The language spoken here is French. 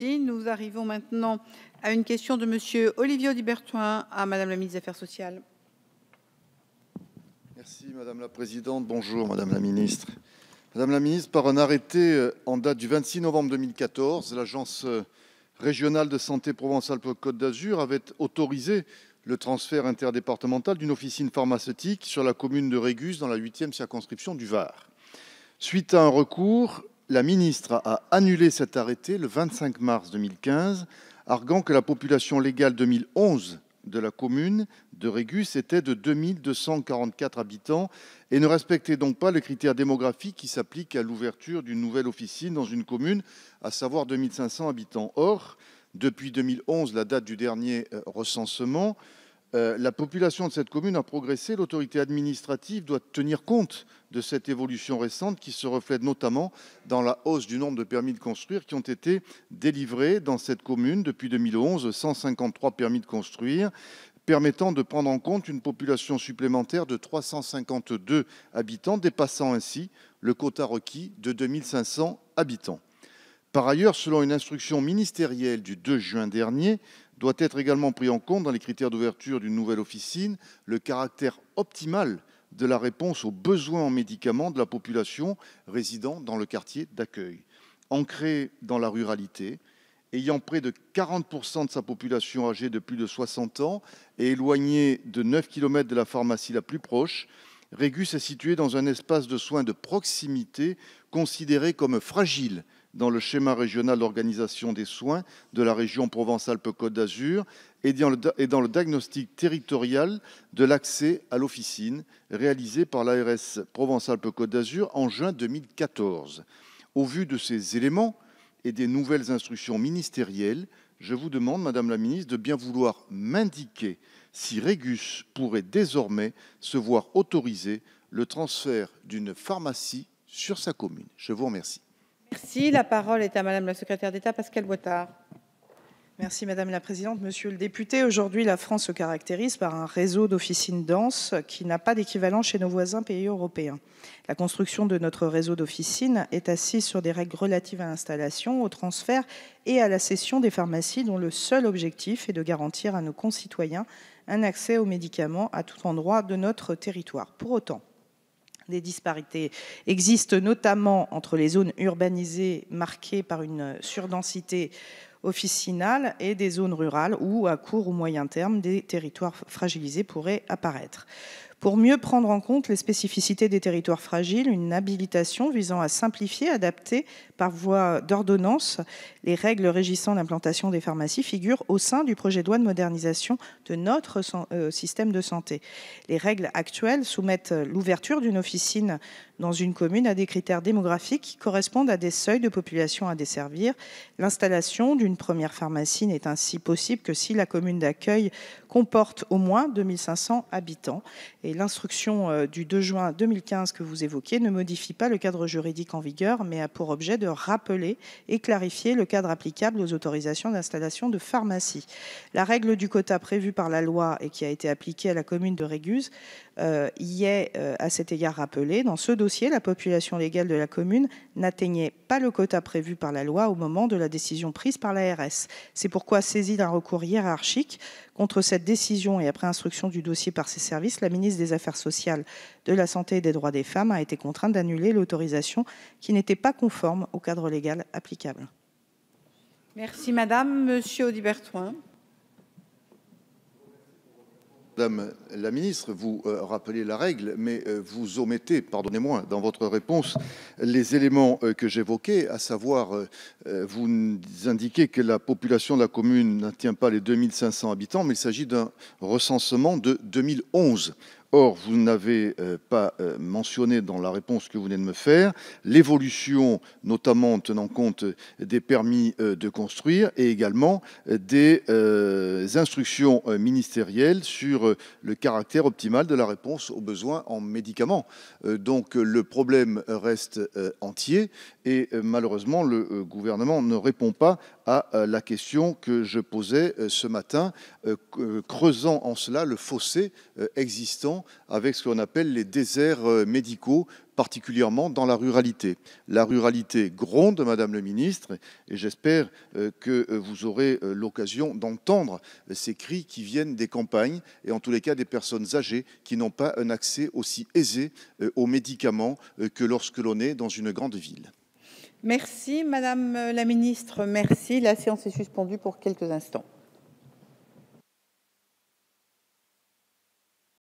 Nous arrivons maintenant à une question de Monsieur Olivier Dibertoin à Madame la ministre des Affaires sociales. Merci Madame la Présidente. Bonjour Madame la Ministre. Madame la Ministre, par un arrêté euh, en date du 26 novembre 2014, l'Agence euh, régionale de santé Provence-Alpes-Côte d'Azur avait autorisé le transfert interdépartemental d'une officine pharmaceutique sur la commune de Régus dans la 8e circonscription du Var. Suite à un recours, la ministre a annulé cet arrêté le 25 mars 2015, arguant que la population légale 2011 de la commune de Régus était de 2244 habitants et ne respectait donc pas le critère démographique qui s'applique à l'ouverture d'une nouvelle officine dans une commune, à savoir 2500 habitants. Or, depuis 2011, la date du dernier euh, recensement, euh, la population de cette commune a progressé. L'autorité administrative doit tenir compte de cette évolution récente qui se reflète notamment dans la hausse du nombre de permis de construire qui ont été délivrés dans cette commune depuis 2011, 153 permis de construire permettant de prendre en compte une population supplémentaire de 352 habitants, dépassant ainsi le quota requis de 2500 habitants. Par ailleurs, selon une instruction ministérielle du 2 juin dernier, doit être également pris en compte dans les critères d'ouverture d'une nouvelle officine le caractère optimal de la réponse aux besoins en médicaments de la population résidant dans le quartier d'accueil. Ancré dans la ruralité, ayant près de 40% de sa population âgée de plus de 60 ans et éloignée de 9 km de la pharmacie la plus proche, Régus est situé dans un espace de soins de proximité considéré comme fragile dans le schéma régional d'organisation des soins de la région Provence-Alpes-Côte d'Azur et dans le diagnostic territorial de l'accès à l'officine réalisé par l'ARS Provence-Alpes-Côte d'Azur en juin 2014. Au vu de ces éléments et des nouvelles instructions ministérielles, je vous demande, Madame la Ministre, de bien vouloir m'indiquer si Régus pourrait désormais se voir autoriser le transfert d'une pharmacie sur sa commune. Je vous remercie. Merci. La parole est à Madame la secrétaire d'État Pascale Boitard. Merci Madame la Présidente. Monsieur le député, aujourd'hui la France se caractérise par un réseau d'officines denses qui n'a pas d'équivalent chez nos voisins pays européens. La construction de notre réseau d'officines est assise sur des règles relatives à l'installation, au transfert et à la cession des pharmacies dont le seul objectif est de garantir à nos concitoyens un accès aux médicaments à tout endroit de notre territoire. Pour autant, des disparités existent notamment entre les zones urbanisées marquées par une surdensité officinale et des zones rurales où, à court ou moyen terme, des territoires fragilisés pourraient apparaître. Pour mieux prendre en compte les spécificités des territoires fragiles, une habilitation visant à simplifier, adapter par voie d'ordonnance les règles régissant l'implantation des pharmacies figure au sein du projet de loi de modernisation de notre euh, système de santé. Les règles actuelles soumettent l'ouverture d'une officine dans une commune à des critères démographiques qui correspondent à des seuils de population à desservir. L'installation d'une première pharmacie n'est ainsi possible que si la commune d'accueil comporte au moins 2500 habitants. Et l'instruction euh, du 2 juin 2015 que vous évoquez ne modifie pas le cadre juridique en vigueur, mais a pour objet de rappeler et clarifier le cadre applicable aux autorisations d'installation de pharmacie. La règle du quota prévue par la loi et qui a été appliquée à la commune de Réguse euh, y est euh, à cet égard rappelée. Dans ce dossier, la population légale de la commune n'atteignait pas le quota prévu par la loi au moment de la décision prise par l'ARS. C'est pourquoi, saisie d'un recours hiérarchique, Contre cette décision et après instruction du dossier par ses services, la ministre des Affaires sociales, de la Santé et des Droits des femmes a été contrainte d'annuler l'autorisation qui n'était pas conforme au cadre légal applicable. Merci Madame. Monsieur Audibertoin. Madame la ministre, vous euh, rappelez la règle, mais euh, vous omettez, pardonnez-moi, dans votre réponse, les éléments euh, que j'évoquais, à savoir, vous indiquez que la population de la commune n'atteint pas les 2500 habitants, mais il s'agit d'un recensement de 2011. Or, vous n'avez euh, pas euh, mentionné dans la réponse que vous venez de me faire l'évolution, notamment en tenant compte euh, des permis de construire et également des instructions ministérielles sur le caractère optimal de la réponse aux besoins en médicaments. Donc, le problème reste entier et malheureusement, le gouvernement ne répond pas à la question que je posais ce matin, creusant en cela le fossé existant avec ce qu'on appelle les déserts euh, médicaux, particulièrement dans la ruralité. La ruralité gronde, Madame le Ministre, et j'espère euh, que euh, vous aurez l'occasion d'entendre ces cris qui viennent des campagnes et en tous les cas des personnes âgées qui n'ont pas un accès aussi aisé aux médicaments que lorsque l'on est dans une grande ville. Merci Madame la Ministre, merci. La séance est suspendue pour quelques instants.